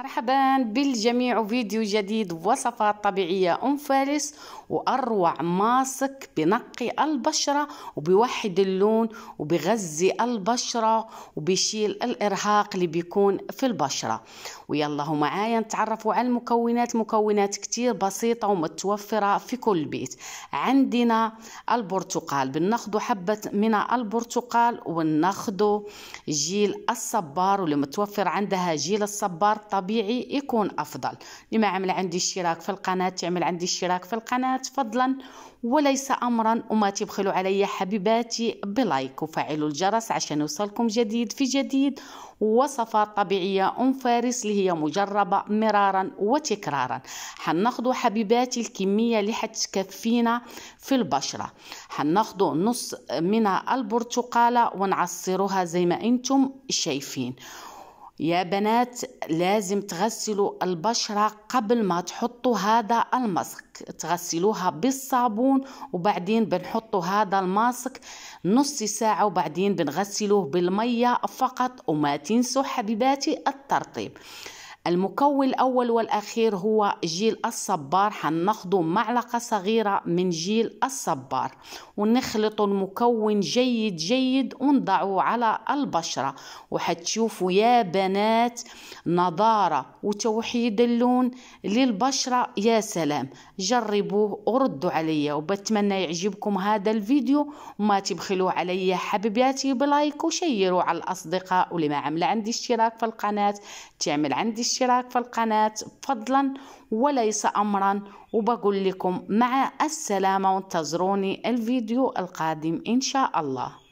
مرحبا بالجميع فيديو جديد وصفات طبيعية أم فارس وأروع ماسك بنقي البشرة وبيوحد اللون وبغذي البشرة وبيشيل الإرهاق اللي بيكون في البشرة ويلا هو معايا نتعرفوا على المكونات مكونات كتير بسيطة ومتوفرة في كل بيت عندنا البرتقال بناخدو حبة من البرتقال وناخدو جيل الصبار واللي متوفر عندها جيل الصبار طبيعي طبيعي يكون افضل اللي ما عمل عندي اشتراك في القناه تعمل عندي اشتراك في القناه فضلا وليس امرا وما تبخلوا علي حبيباتي بلايك وفعلوا الجرس عشان يوصلكم جديد في جديد وصفات طبيعية أم فارس اللي هي مجربة مرارا وتكرارا حناخدو حبيباتي الكمية اللي حتكفينا في البشرة حناخدو نص من البرتقالة ونعصرها زي ما انتم شايفين يا بنات لازم تغسلوا البشرة قبل ما تحطوا هذا الماسك تغسلوها بالصابون وبعدين بنحطوا هذا الماسك نص ساعة وبعدين بنغسلوه بالمية فقط وما تنسوا حبيباتي الترطيب المكون الأول والأخير هو جيل الصبار حناخدو معلقة صغيرة من جيل الصبار ونخلط المكون جيد جيد ونضعه على البشرة وحتشوفوا يا بنات نضارة وتوحيد اللون للبشرة يا سلام جربوه وردوا عليا وبتمنى يعجبكم هذا الفيديو وما تبخلوا عليا حبيباتي بلايك وشيروا على الأصدقاء ولما ما عاملة عندي اشتراك في القناة تعمل عندي الاشتراك في القناة فضلا وليس أمرا وبقول لكم مع السلامة وانتظروني الفيديو القادم إن شاء الله